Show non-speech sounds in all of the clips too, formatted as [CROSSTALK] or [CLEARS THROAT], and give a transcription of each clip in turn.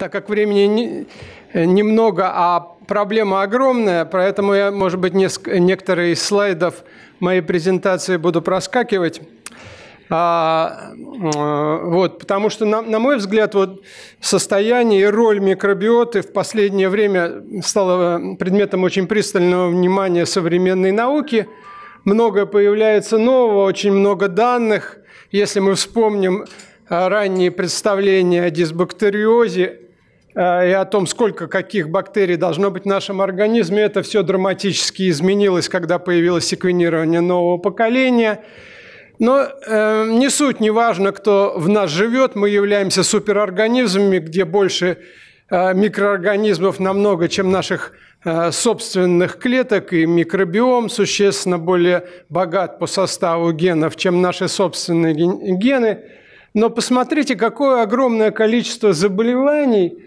так как времени не, э, немного, а проблема огромная, поэтому я, может быть, неск- некоторые из слайдов моей презентации буду проскакивать. А, э, вот, потому что, на, на мой взгляд, вот состояние и роль микробиоты в последнее время стало э, предметом очень пристального внимания современной науки. Много появляется нового, очень много данных. Если мы вспомним ранние представления о дисбактериозе, а, и о том, сколько каких бактерий должно быть в нашем организме, это все драматически изменилось, когда появилось секвенирование нового поколения. Но э, не суть, не важно, кто в нас живет, мы являемся суперорганизмами, где больше э, микроорганизмов намного, чем наших э, собственных клеток, и микробиом существенно более богат по составу генов, чем наши собственные гены. Но посмотрите, какое огромное количество заболеваний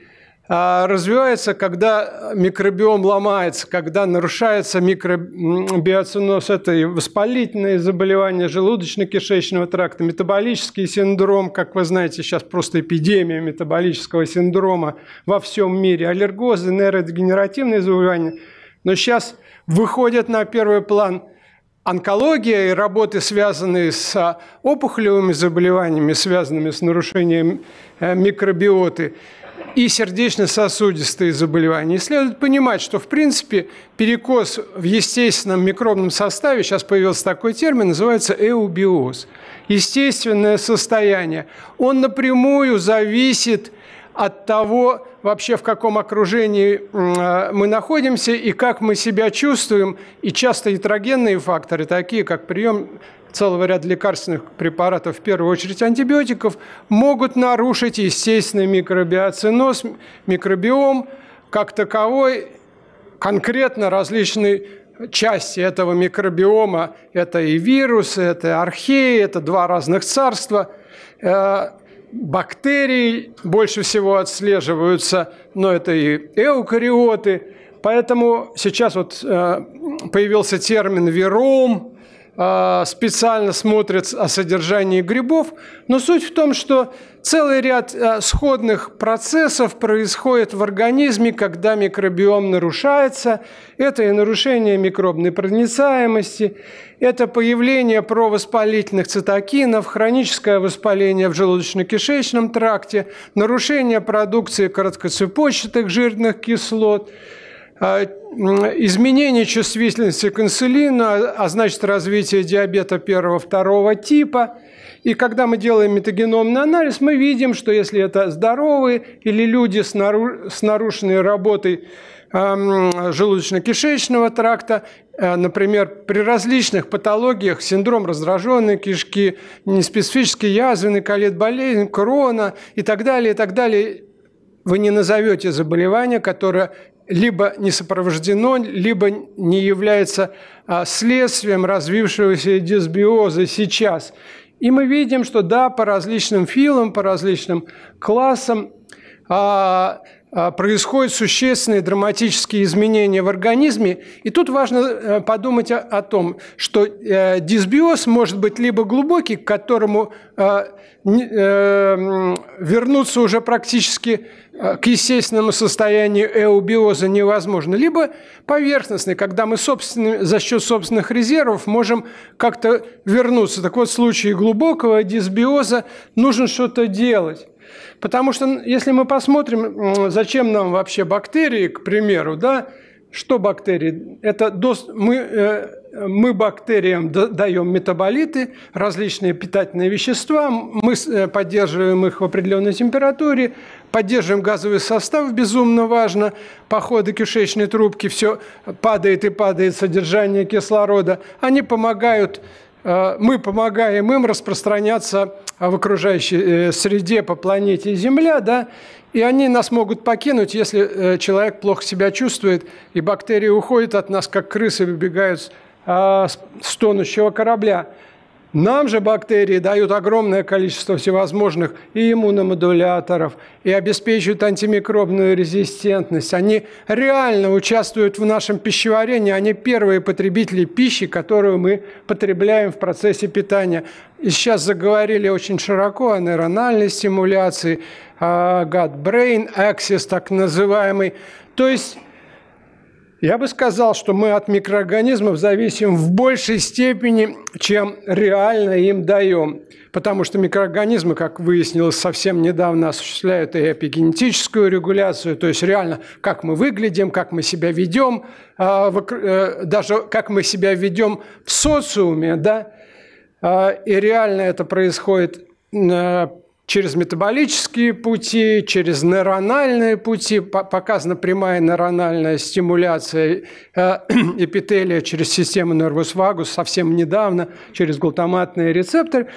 а, развивается, когда микробиом ломается, когда нарушается микробиоциноз, это и воспалительные заболевания желудочно-кишечного тракта, метаболический синдром, как вы знаете, сейчас просто эпидемия метаболического синдрома во всем мире, аллергозы, нейродегенеративные заболевания. Но сейчас выходит на первый план онкология и работы, связанные с а, опухолевыми заболеваниями, связанными с нарушением э, микробиоты – и сердечно-сосудистые заболевания. И следует понимать, что, в принципе, перекос в естественном микробном составе, сейчас появился такой термин, называется эубиоз, естественное состояние. Он напрямую зависит от того, вообще в каком окружении а, мы находимся и как мы себя чувствуем. И часто ятрогенные факторы, такие как прием целого ряда лекарственных препаратов, в первую очередь антибиотиков, могут нарушить естественный микробиоциноз, микробиом как таковой, конкретно различные части этого микробиома. Это и вирусы, это археи, это два разных царства э, бактерий больше всего отслеживаются, но это и эукариоты. Поэтому сейчас вот э, появился термин вирум. А, специально смотрят о содержании грибов, но суть в том, что целый ряд а, сходных процессов происходит в организме, когда микробиом нарушается. Это и нарушение микробной проницаемости, это появление провоспалительных цитокинов, хроническое воспаление в желудочно-кишечном тракте, нарушение продукции короткоцепочатых жирных кислот – а, изменение чувствительности к инсулину, а значит развитие диабета первого-второго типа. И когда мы делаем метагеномный анализ, мы видим, что если это здоровые или люди с, нару... нарушенной работой а, желудочно-кишечного тракта, а, например, при различных патологиях, синдром раздраженной кишки, неспецифический язвенный колет болезнь, крона и так далее, и так далее, вы не назовете заболевание, которое либо не сопровождено, либо не является а, следствием развившегося дисбиоза сейчас. И мы видим, что да, по различным филам, по различным классам а, а, происходят существенные драматические изменения в организме. И тут важно э, подумать о, том, что э, дисбиоз может быть либо глубокий, к которому э, вернуться уже практически к естественному состоянию эубиоза невозможно, либо поверхностный, когда мы собственно, за счет собственных резервов можем как-то вернуться. Так вот, в случае глубокого дисбиоза нужно что-то делать. Потому что если мы посмотрим, зачем нам вообще бактерии, к примеру, да, что бактерии? Это дос... мы, э, мы бактериям даем метаболиты, различные питательные вещества, мы э, поддерживаем их в определенной температуре, поддерживаем газовый состав, безумно важно, по ходу кишечной трубки все падает и падает содержание кислорода. Они помогают Э, мы помогаем им распространяться э, в окружающей э, среде по планете Земля, да, и они нас могут покинуть, если человек плохо себя чувствует, и бактерии уходят от нас, как крысы выбегают с а, тонущего корабля. Нам же бактерии дают огромное количество всевозможных и иммуномодуляторов, и обеспечивают антимикробную резистентность. Они реально участвуют в нашем пищеварении, они а первые потребители пищи, которую мы потребляем в процессе питания. И сейчас заговорили очень широко о нейрональной стимуляции, God-brain axis так называемый. То есть я бы сказал, что мы от микроорганизмов зависим в большей степени, чем реально им даем. Потому что микроорганизмы, как выяснилось совсем недавно, осуществляют и эпигенетическую регуляцию, то есть реально, как мы выглядим, как мы себя ведем, а, э, даже как мы себя ведем в социуме, да, а, и реально это происходит э, через метаболические пути, через нейрональные пути, показана прямая нейрональная стимуляция э, [CLEARS THROAT] эпителия через систему нервус вагус совсем недавно, через глутаматные рецепторы.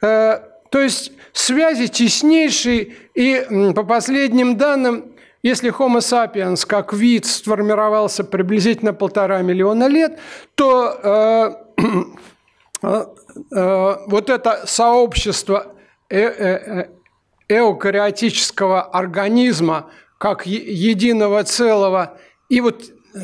Э, то есть связи теснейшие, и по последним данным, если Homo sapiens как вид сформировался приблизительно полтора миллиона лет, то э, [CLEARS THROAT] вот это сообщество Э, э, э, эукариотического организма как единого целого и вот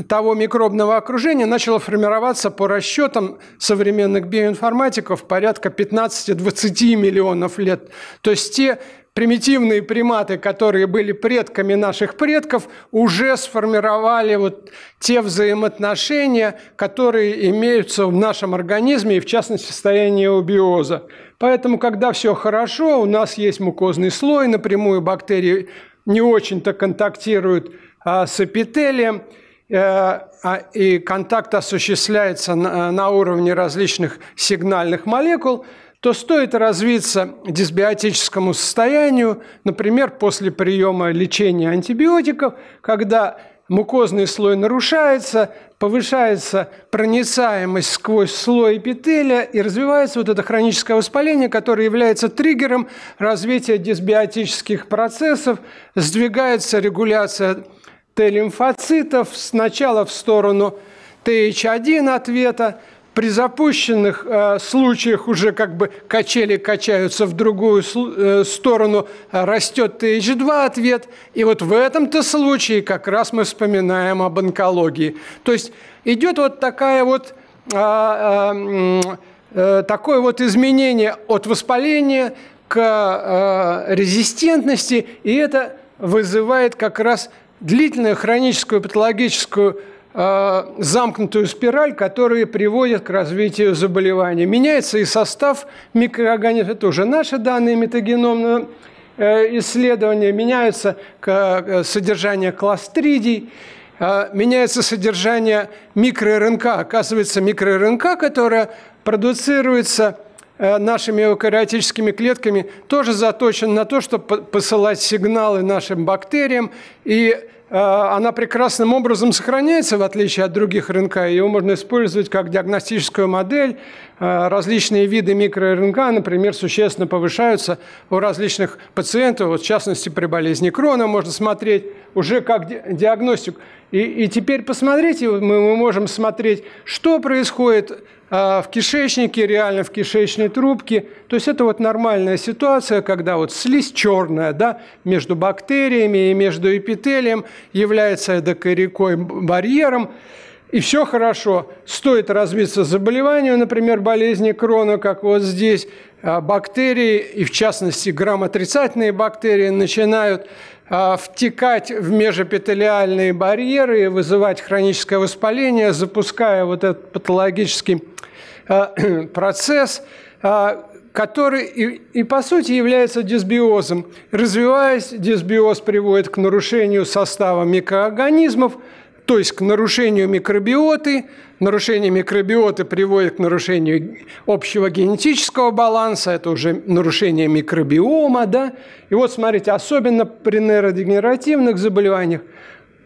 того микробного окружения начало формироваться по расчетам современных биоинформатиков порядка 15-20 миллионов лет. То есть те примитивные приматы, которые были предками наших предков, уже сформировали вот те взаимоотношения, которые имеются в нашем организме и, в частности, в состоянии убиоза. Поэтому, когда все хорошо, у нас есть мукозный слой, напрямую бактерии не очень-то контактируют а, с эпителием, э, а, и контакт осуществляется на уровне различных сигнальных молекул – то стоит развиться дисбиотическому состоянию, например, после приема лечения антибиотиков, когда мукозный слой нарушается, повышается проницаемость сквозь слой эпителия и развивается вот это хроническое воспаление, которое является триггером развития дисбиотических процессов, сдвигается регуляция Т-лимфоцитов сначала в сторону TH1 ответа, при запущенных э, случаях уже как бы качели качаются в другую э, сторону, э, растет TH2 ответ. И вот в этом-то случае как раз мы вспоминаем об онкологии. То есть идет вот такая вот... Э, э, такое вот изменение от воспаления к э, резистентности, и это вызывает как раз длительную хроническую патологическую Э, замкнутую спираль, которые приводят к развитию заболевания. Меняется и состав микроорганизмов. Это уже наши данные метагеномного э, исследования. Меняется э, содержание кластридий, меняется содержание микроРНК. Оказывается, микроРНК, которая продуцируется нашими эукариотическими клетками, тоже заточен на то, чтобы посылать сигналы нашим бактериям и Э, она прекрасным образом сохраняется, в отличие от других РНК. Ее можно использовать как диагностическую модель Э, различные виды микроРНК, например, существенно повышаются у различных пациентов, вот в частности при болезни Крона можно смотреть уже как диагностику. И, и теперь посмотрите, мы, мы можем смотреть, что происходит э, в кишечнике, реально в кишечной трубке. То есть это вот нормальная ситуация, когда вот слизь черная, да, между бактериями и между эпителием является эдакой барьером и все хорошо. Стоит развиться заболеванию, например, болезни крона, как вот здесь, а, бактерии, и в частности грамотрицательные бактерии, начинают а, втекать в межэпителиальные барьеры и вызывать хроническое воспаление, запуская вот этот патологический а, [CLEARS THROAT] процесс, который и, и по сути является дисбиозом. Развиваясь, дисбиоз приводит к нарушению состава микроорганизмов – то есть к нарушению микробиоты. Нарушение микробиоты приводит к нарушению общего генетического баланса, это уже нарушение микробиома. Да? И вот смотрите, особенно при нейродегенеративных заболеваниях,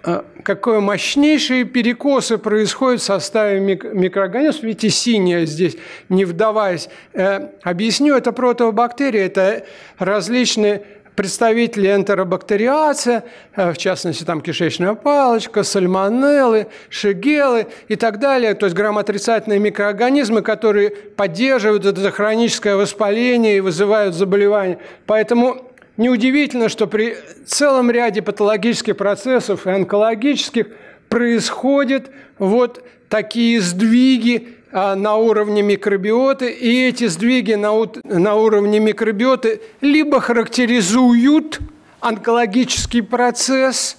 а, какое мощнейшие перекосы происходят в составе микроорганизмов. Видите, синяя здесь, не вдаваясь. Э, объясню, это протобактерии, это различные представители энтеробактериация, э, в частности, там кишечная палочка, сальмонеллы, шигелы и так далее, то есть грамотрицательные микроорганизмы, которые поддерживают это хроническое воспаление и вызывают заболевания. Поэтому неудивительно, что при целом ряде патологических процессов и онкологических происходят вот такие сдвиги а, на уровне микробиоты, и эти сдвиги на, на уровне микробиоты либо характеризуют онкологический процесс,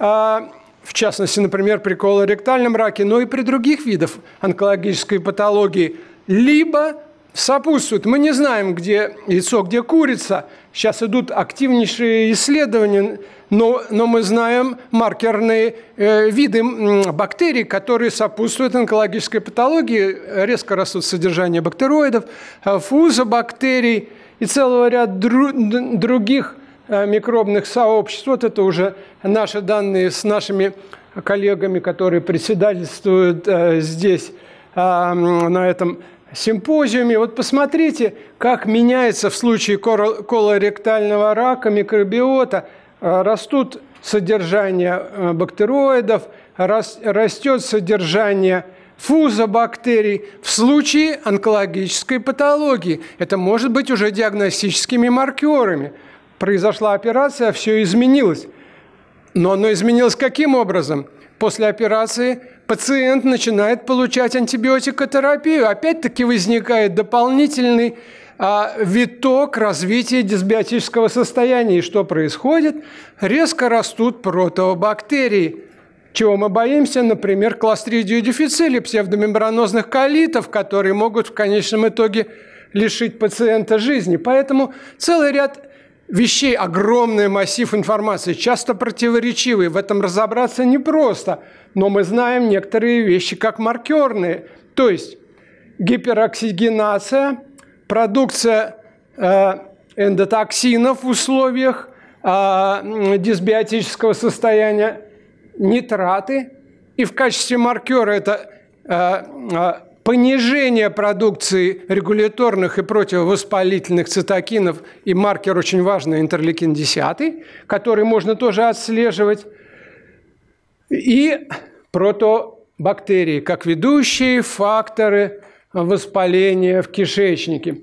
а, в частности, например, при колоректальном раке, но и при других видах онкологической патологии, либо сопутствуют. Мы не знаем, где яйцо, где курица. Сейчас идут активнейшие исследования но, но мы знаем маркерные э, виды бактерий, которые сопутствуют онкологической патологии. Резко растут содержание бактероидов, э, фузобактерий и целого ряда дру, других э, микробных сообществ. Вот это уже наши данные с нашими коллегами, которые председательствуют э, здесь э, на этом симпозиуме. Вот посмотрите, как меняется в случае колоректального рака микробиота – Э, растут содержание э, бактероидов, растет содержание фузобактерий в случае онкологической патологии. Это может быть уже диагностическими маркерами. Произошла операция, все изменилось. Но оно изменилось каким образом? После операции пациент начинает получать антибиотикотерапию. Опять-таки возникает дополнительный а виток развития дисбиотического состояния. И что происходит? Резко растут протообактерии – чего мы боимся, например, кластридию дефицили, псевдомембранозных колитов, которые могут в конечном итоге лишить пациента жизни. Поэтому целый ряд вещей, огромный массив информации, часто противоречивый. В этом разобраться непросто, но мы знаем некоторые вещи как маркерные. То есть гипероксигенация – продукция э, эндотоксинов в условиях э, дисбиотического состояния, нитраты. И в качестве маркера это э, понижение продукции регуляторных и противовоспалительных цитокинов и маркер очень важный интерлейкин-10, который можно тоже отслеживать, и протобактерии как ведущие факторы воспаление в кишечнике.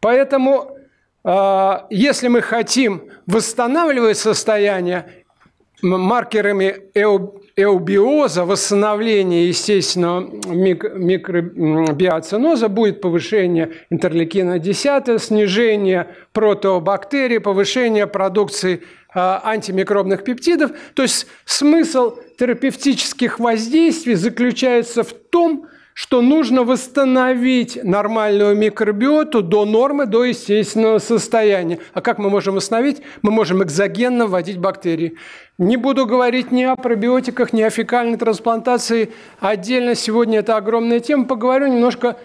Поэтому, а, если мы хотим восстанавливать состояние маркерами эубиоза, восстановления естественного микробиоциноза, будет повышение интерлейкина 10, снижение протеобактерий, повышение продукции а, антимикробных пептидов. То есть смысл терапевтических воздействий заключается в том, что нужно восстановить нормальную микробиоту до нормы, до естественного состояния. А как мы можем восстановить? Мы можем экзогенно вводить бактерии. Не буду говорить ни о пробиотиках, ни о фекальной трансплантации. Отдельно сегодня это огромная тема. Поговорю немножко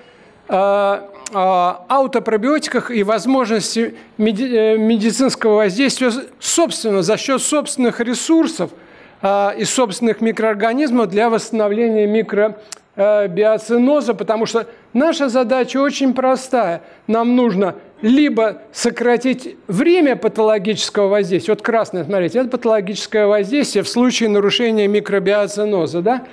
о аутопробиотиках и возможности э, медицинского воздействия собственно, за счет собственных ресурсов э, и собственных микроорганизмов для восстановления микро Э, биоциноза, потому что наша задача очень простая. Нам нужно либо сократить время патологического воздействия, вот красное, смотрите, это патологическое воздействие в случае нарушения микробиоциноза, да,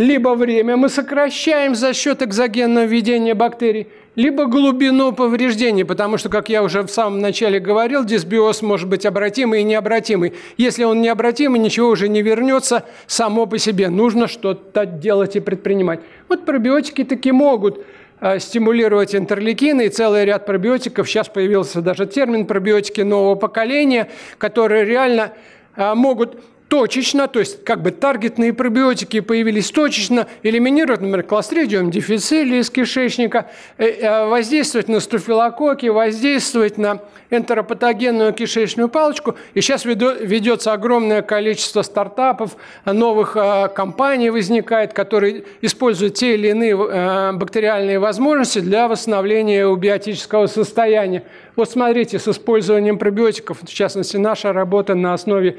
либо время мы сокращаем за счет экзогенного введения бактерий, либо глубину повреждений, потому что, как я уже в самом начале говорил, дисбиоз может быть обратимый и необратимый. Если он необратимый, ничего уже не вернется само по себе. Нужно что-то делать и предпринимать. Вот пробиотики таки могут э, стимулировать интерлейкины и целый ряд пробиотиков. Сейчас появился даже термин пробиотики нового поколения, которые реально э, могут точечно, то есть как бы таргетные пробиотики появились точечно, элиминируют, например, кластридиум дефицили из кишечника, э, э, воздействовать на стафилококки, воздействовать на энтеропатогенную кишечную палочку. И сейчас ведется огромное количество стартапов, э, новых компаний возникает, которые используют те или иные бактериальные возможности для восстановления убиотического состояния. Вот смотрите, с использованием пробиотиков, в частности, наша работа на основе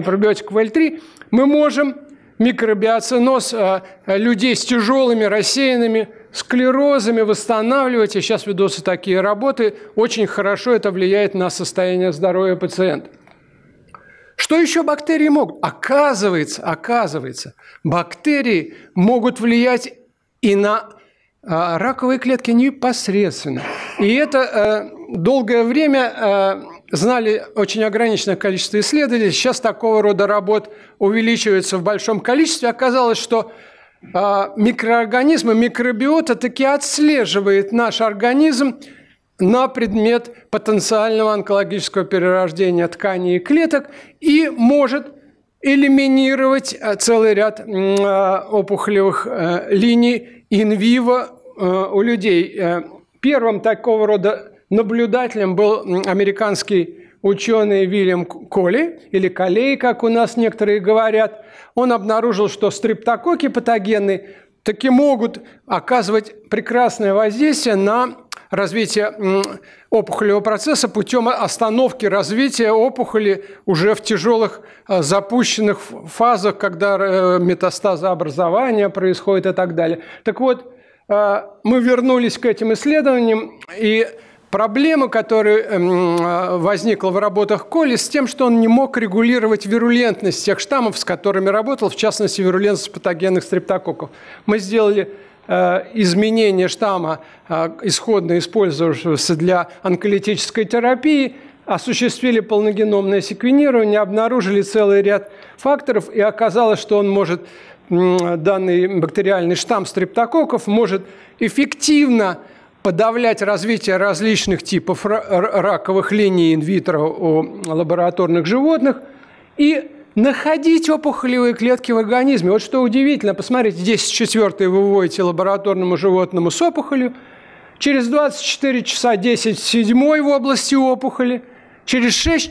пробиотик ВЛ3, мы можем микробиоциноз а, а, людей с тяжелыми рассеянными склерозами восстанавливать. И сейчас ведутся такие работы. Очень хорошо это влияет на состояние здоровья пациента. Что еще бактерии могут? Оказывается, оказывается, бактерии могут влиять и на а, раковые клетки непосредственно. И это э, долгое время э, знали очень ограниченное количество исследователей. Сейчас такого рода работ увеличивается в большом количестве. Оказалось, что а, микроорганизмы, микробиота таки отслеживает наш организм на предмет потенциального онкологического перерождения тканей и клеток и может элиминировать э, целый ряд э, опухолевых э, линий инвиво у людей. Первым такого рода Наблюдателем был американский ученый Вильям Коли, или Колей, как у нас некоторые говорят. Он обнаружил, что стриптококи патогенные таки могут оказывать прекрасное воздействие на развитие опухолевого процесса путем остановки развития опухоли уже в тяжелых а, запущенных фазах, когда э, метастазы образования происходит и так далее. Так вот, а, мы вернулись к этим исследованиям, и Проблема, которая эм, а, возникла в работах Коли, с тем, что он не мог регулировать вирулентность тех штаммов, с которыми работал, в частности, вирулентность патогенных стрептококков. Мы сделали э, изменение штамма, э, исходно использовавшегося для онколитической терапии, осуществили полногеномное секвенирование, обнаружили целый ряд факторов, и оказалось, что он может, данный бактериальный штамм стрептококков может эффективно подавлять развитие различных типов раковых линий инвитро у лабораторных животных и находить опухолевые клетки в организме. Вот что удивительно, посмотрите, 10 четвертый вы выводите лабораторному животному с опухолью, через 24 часа 10 седьмой в области опухоли, через 6 э,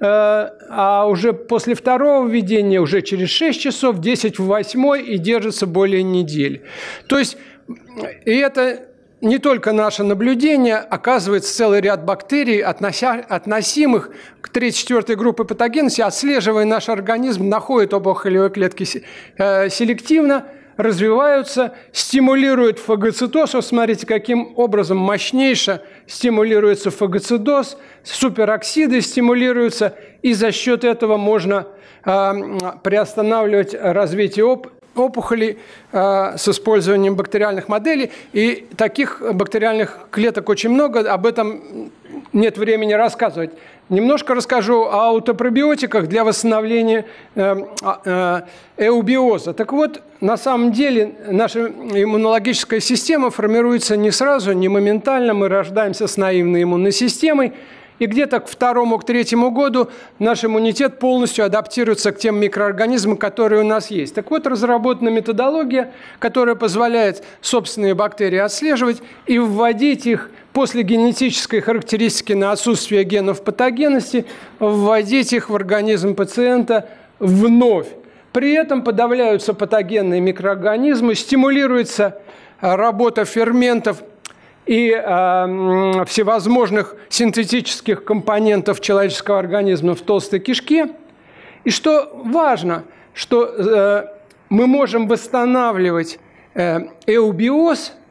а уже после второго введения, уже через 6 часов, 10 в 8 и держится более недели. То есть и это не только наше наблюдение, оказывается, целый ряд бактерий, относя, относимых к 34-й группе патогенности, отслеживая наш организм, находит опухолевые клетки э, селективно, развиваются, стимулируют фагоцитоз. Вот смотрите, каким образом мощнейше стимулируется фагоцитоз, супероксиды стимулируются, и за счет этого можно э, приостанавливать развитие оп опухоли э, с использованием бактериальных моделей. И таких бактериальных клеток очень много, об этом нет времени рассказывать. Немножко расскажу о аутопробиотиках для восстановления э, а, э, эубиоза. Так вот, на самом деле наша иммунологическая система формируется не сразу, не моментально. Мы рождаемся с наивной иммунной системой – и где-то к второму, к третьему году наш иммунитет полностью адаптируется к тем микроорганизмам, которые у нас есть. Так вот, разработана методология, которая позволяет собственные бактерии отслеживать и вводить их после генетической характеристики на отсутствие генов патогенности, вводить их в организм пациента вновь. При этом подавляются патогенные микроорганизмы, стимулируется работа ферментов – и э, всевозможных синтетических компонентов человеческого организма в толстой кишке. И что важно, что э, мы можем восстанавливать э, эубиоз –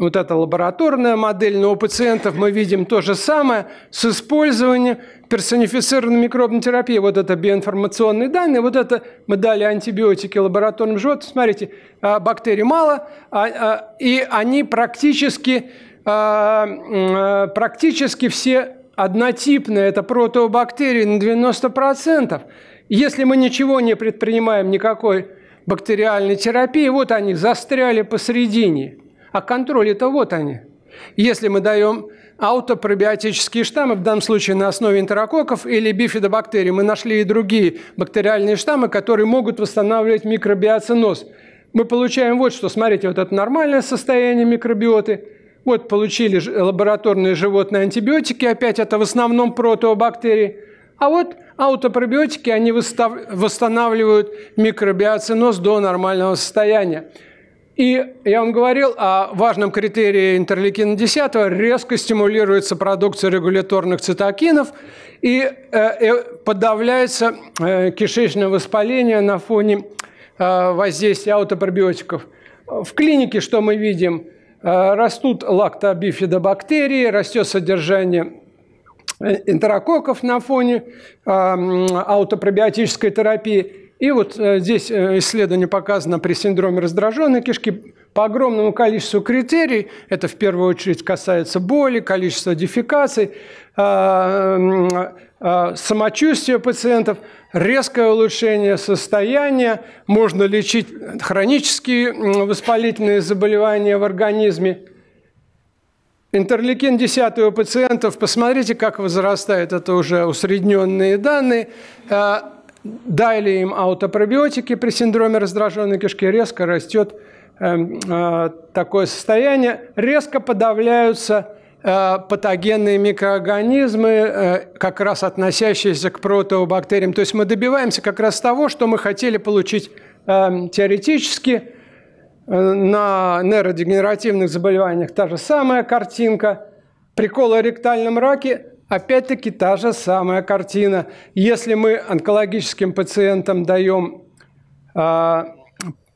вот эта лабораторная модель, но у пациентов мы видим то же самое с использованием персонифицированной микробной терапии. Вот это биоинформационные данные, вот это мы дали антибиотики лабораторным животным. Смотрите, а, бактерий мало, а, а, и они практически, практически все однотипные. Это протобактерии на 90%. Если мы ничего не предпринимаем, никакой бактериальной терапии, вот они застряли посредине – а контроль это вот они. Если мы даем аутопробиотические штаммы, в данном случае на основе энтерококков или бифидобактерий, мы нашли и другие бактериальные штаммы, которые могут восстанавливать микробиоциноз. Мы получаем вот что, смотрите, вот это нормальное состояние микробиоты – вот получили лабораторные животные антибиотики, опять это в основном протобактерии. А вот аутопробиотики, они восстанавливают микробиоциноз до нормального состояния. И я вам говорил о важном критерии интерлейкина 10 резко стимулируется продукция регуляторных цитокинов и э, э, подавляется э, кишечное воспаление на фоне воздействия аутопробиотиков. В клинике что мы видим? Растут лактобифидобактерии, растет содержание энтерококков на фоне аутопробиотической терапии. И вот э, здесь э, исследование показано при синдроме раздраженной кишки по огромному количеству критерий. Это в первую очередь касается боли, количества дефекаций, а, а, самочувствия пациентов, резкое улучшение состояния. Можно лечить хронические воспалительные заболевания в организме. Интерлейкин 10 у пациентов, посмотрите, как возрастает, это уже усредненные данные а, – дали им аутопробиотики при синдроме раздраженной кишки, резко растет эм, а, такое состояние, резко подавляются э, патогенные микроорганизмы, э, как раз относящиеся к протеобактериям. То есть мы добиваемся как раз того, что мы хотели получить эм, теоретически. Э, на нейродегенеративных заболеваниях та же самая картинка. При ректальном раке Опять-таки та же самая картина. Если мы онкологическим пациентам даем э,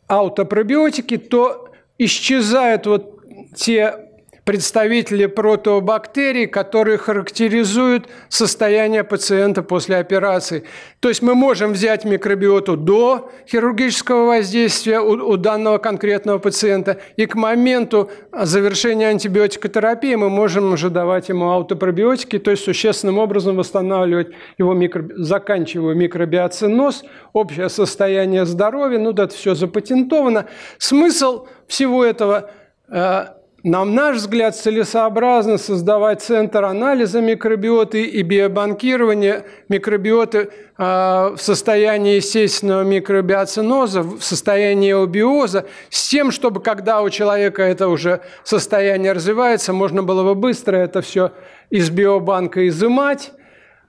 аутопробиотики, то исчезают вот те представители протеобактерий, которые характеризуют состояние пациента после операции. То есть мы можем взять микробиоту до хирургического воздействия у, у данного конкретного пациента, и к моменту завершения антибиотикотерапии мы можем уже давать ему аутопробиотики, то есть существенным образом восстанавливать его микро... заканчиваю микробиоциноз, общее состояние здоровья, ну да, это все запатентовано. Смысл всего этого э, на наш взгляд, целесообразно создавать центр анализа микробиоты и биобанкирования микробиоты а, в состоянии естественного микробиоциноза, в состоянии обиоза, с тем, чтобы когда у человека это уже состояние развивается, можно было бы быстро это все из биобанка изымать,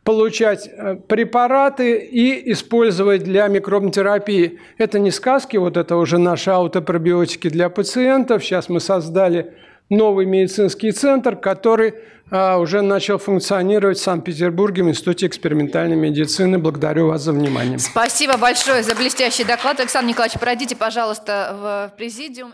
получать э, препараты и использовать для микробной терапии. Это не сказки, вот это уже наши аутопробиотики для пациентов. Сейчас мы создали новый медицинский центр, который а, уже начал функционировать в Санкт-Петербурге в Институте экспериментальной медицины. Благодарю вас за внимание. Спасибо большое за блестящий доклад. Александр Николаевич, пройдите, пожалуйста, в президиум.